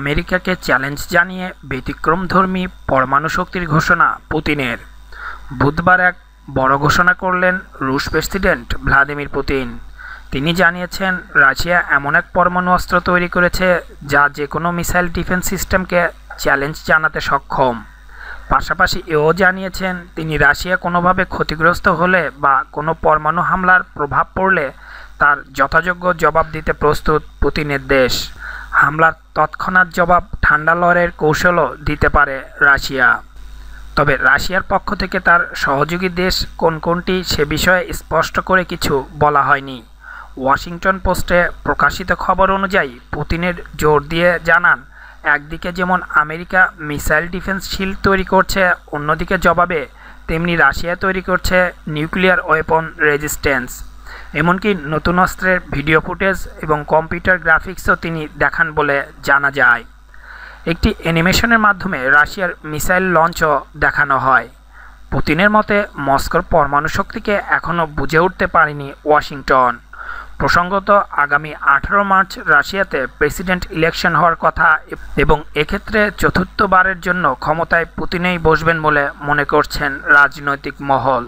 আমেরিকাকে চ্যালেঞ্জ জানিয়ে ব্যতিক্রমধর্মী পরমাণু শক্তির ঘোষণা পুতিনের বুধবার এক বড় ঘোষণা করলেন রুশ প্রেসিডেন্ট ভ্লাদিমির পুতিন তিনি জানিয়েছেন রাশিয়া এমন এক পরমাণু অস্ত্র তৈরি করেছে যা যে কোনো মিসাইল ডিফেন্স সিস্টেমকে চ্যালেঞ্জ জানাতে সক্ষম পাশাপাশি এও জানিয়েছেন তিনি রাশিয়া কোনোভাবে ক্ষতিগ্রস্ত হলে বা কোনো পরমাণু হামলার প্রভাব পড়লে তার যথাযোগ্য জবাব দিতে প্রস্তুত পুতিনের দেশ হামলার তৎক্ষণাৎ জবাব ঠান্ডা লড়াইয়ের কৌশলও দিতে পারে রাশিয়া তবে রাশিয়ার পক্ষ থেকে তার সহযোগী দেশ কোন কোনটি সে বিষয়ে স্পষ্ট করে কিছু বলা হয়নি ওয়াশিংটন পোস্টে প্রকাশিত খবর অনুযায়ী পুতিনের জোর দিয়ে জানান একদিকে যেমন আমেরিকা মিসাইল ডিফেন্স শিল্ড তৈরি করছে অন্যদিকে জবাবে তেমনি রাশিয়া তৈরি করছে নিউক্লিয়ার ওয়েপন রেজিস্ট্যান্স এমনকি নতুন অস্ত্রের ভিডিও ফুটেজ এবং কম্পিউটার গ্রাফিক্সও তিনি দেখান বলে জানা যায় একটি অ্যানিমেশনের মাধ্যমে রাশিয়ার মিসাইল লঞ্চও দেখানো হয় পুতিনের মতে মস্কোর পরমাণু শক্তিকে এখনও বুঝে উঠতে পারেনি ওয়াশিংটন প্রসঙ্গত আগামী আঠারো মার্চ রাশিয়াতে প্রেসিডেন্ট ইলেকশন হওয়ার কথা এবং এক্ষেত্রে চতুর্থবারের জন্য ক্ষমতায় পুতিনেই বসবেন বলে মনে করছেন রাজনৈতিক মহল